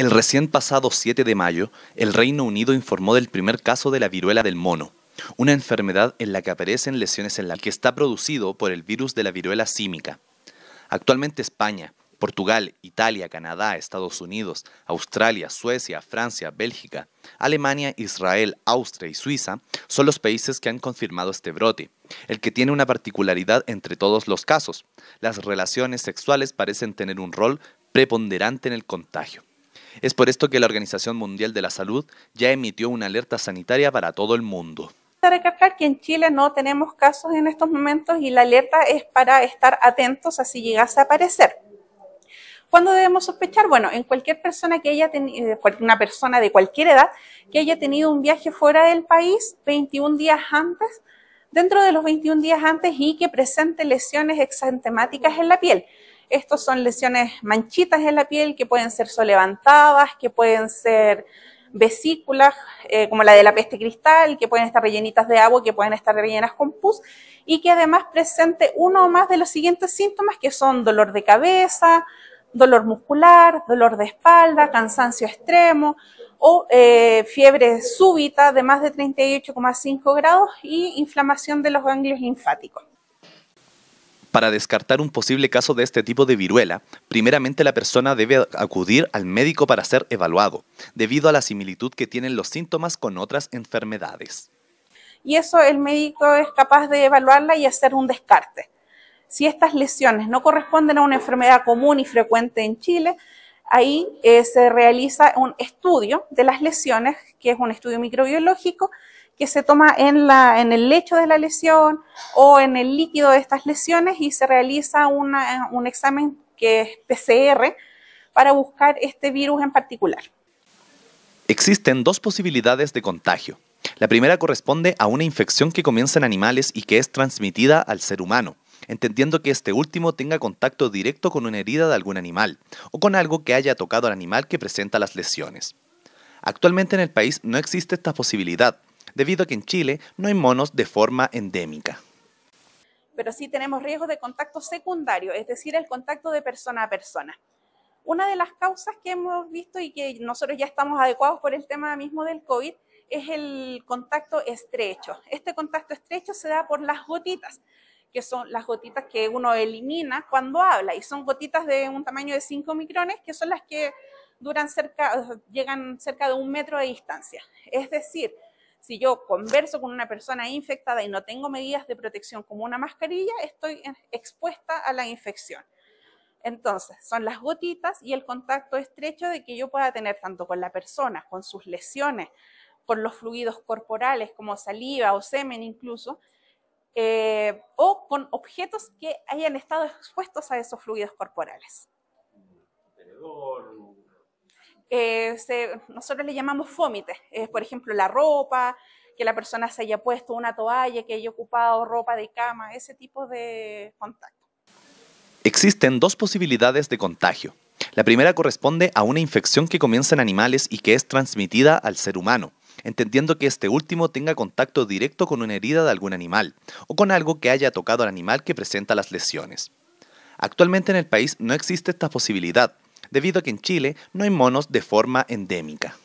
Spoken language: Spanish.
El recién pasado 7 de mayo, el Reino Unido informó del primer caso de la viruela del mono, una enfermedad en la que aparecen lesiones en la que está producido por el virus de la viruela símica. Actualmente España, Portugal, Italia, Canadá, Estados Unidos, Australia, Suecia, Francia, Bélgica, Alemania, Israel, Austria y Suiza son los países que han confirmado este brote, el que tiene una particularidad entre todos los casos. Las relaciones sexuales parecen tener un rol preponderante en el contagio. Es por esto que la Organización Mundial de la Salud ya emitió una alerta sanitaria para todo el mundo. Quiero recalcar que en Chile no tenemos casos en estos momentos y la alerta es para estar atentos a si llegase a aparecer. ¿Cuándo debemos sospechar? Bueno, en cualquier persona que haya tenido, eh, una persona de cualquier edad, que haya tenido un viaje fuera del país 21 días antes, dentro de los 21 días antes y que presente lesiones exantemáticas en la piel. Estos son lesiones manchitas en la piel que pueden ser solevantadas, que pueden ser vesículas, eh, como la de la peste cristal, que pueden estar rellenitas de agua, que pueden estar rellenas con pus, y que además presente uno o más de los siguientes síntomas, que son dolor de cabeza, dolor muscular, dolor de espalda, cansancio extremo o eh, fiebre súbita de más de 38,5 grados y inflamación de los ganglios linfáticos. Para descartar un posible caso de este tipo de viruela, primeramente la persona debe acudir al médico para ser evaluado, debido a la similitud que tienen los síntomas con otras enfermedades. Y eso el médico es capaz de evaluarla y hacer un descarte. Si estas lesiones no corresponden a una enfermedad común y frecuente en Chile, ahí eh, se realiza un estudio de las lesiones, que es un estudio microbiológico, que se toma en, el lecho de la lesión o en el líquido de estas lesiones y se realiza un examen que es PCR para buscar este virus en particular. Existen dos posibilidades de contagio. La primera corresponde a una infección que comienza en animales y que es transmitida al ser humano, entendiendo que este último tenga contacto directo con una herida de algún animal o con algo que haya tocado al animal que presenta las lesiones. Actualmente en el país no existe esta posibilidad, debido a que en Chile no hay monos de forma endémica. Pero sí tenemos riesgos de contacto secundario, es decir, el contacto de persona a persona. Una de las causas que hemos visto y que nosotros ya estamos adecuados por el tema mismo del COVID es el contacto estrecho. Este contacto estrecho se da por las gotitas, que son las gotitas que uno elimina cuando habla y son gotitas de un tamaño de 5 micrones, que son las que duran cerca, llegan cerca de un metro de distancia. Es decir, si yo converso con una persona infectada y no tengo medidas de protección como una mascarilla, estoy expuesta a la infección. Entonces, son las gotitas y el contacto estrecho de que yo pueda tener tanto con la persona, con sus lesiones, con los fluidos corporales como saliva o semen incluso, eh, o con objetos que hayan estado expuestos a esos fluidos corporales. Eh, nosotros le llamamos fómites, por ejemplo, la ropa, que la persona se haya puesto una toalla, que haya ocupado ropa de cama, ese tipo de contacto. Existen dos posibilidades de contagio. La primera corresponde a una infección que comienza en animales y que es transmitida al ser humano, entendiendo que este último tenga contacto directo con una herida de algún animal o con algo que haya tocado al animal que presenta las lesiones. Actualmente en el país no existe esta posibilidad, debido a que en Chile no hay monos de forma endémica.